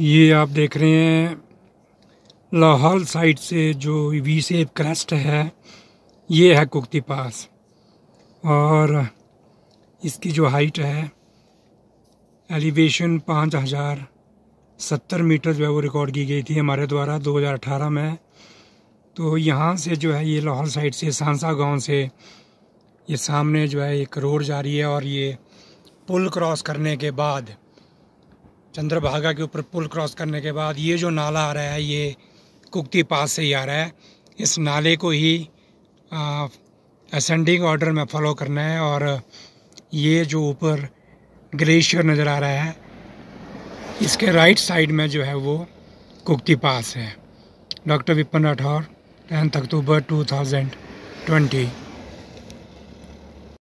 ये आप देख रहे हैं लाहौल साइड से जो वी सेप क्रेस्ट है ये है कुकती पास और इसकी जो हाइट है एलिवेशन पाँच हज़ार सत्तर मीटर जो है वो रिकॉर्ड की गई थी हमारे द्वारा 2018 में तो यहाँ से जो है ये लाहौल साइड से सांसा गांव से ये सामने जो है एक रोड जा रही है और ये पुल क्रॉस करने के बाद चंद्रभागा के ऊपर पुल क्रॉस करने के बाद ये जो नाला आ रहा है ये कुकती पास से ही आ रहा है इस नाले को ही असेंडिंग ऑर्डर में फॉलो करना है और ये जो ऊपर ग्लेशियर नज़र आ रहा है इसके राइट साइड में जो है वो कुकती पास है doctor Vipin Rathore tenth October two thousand twenty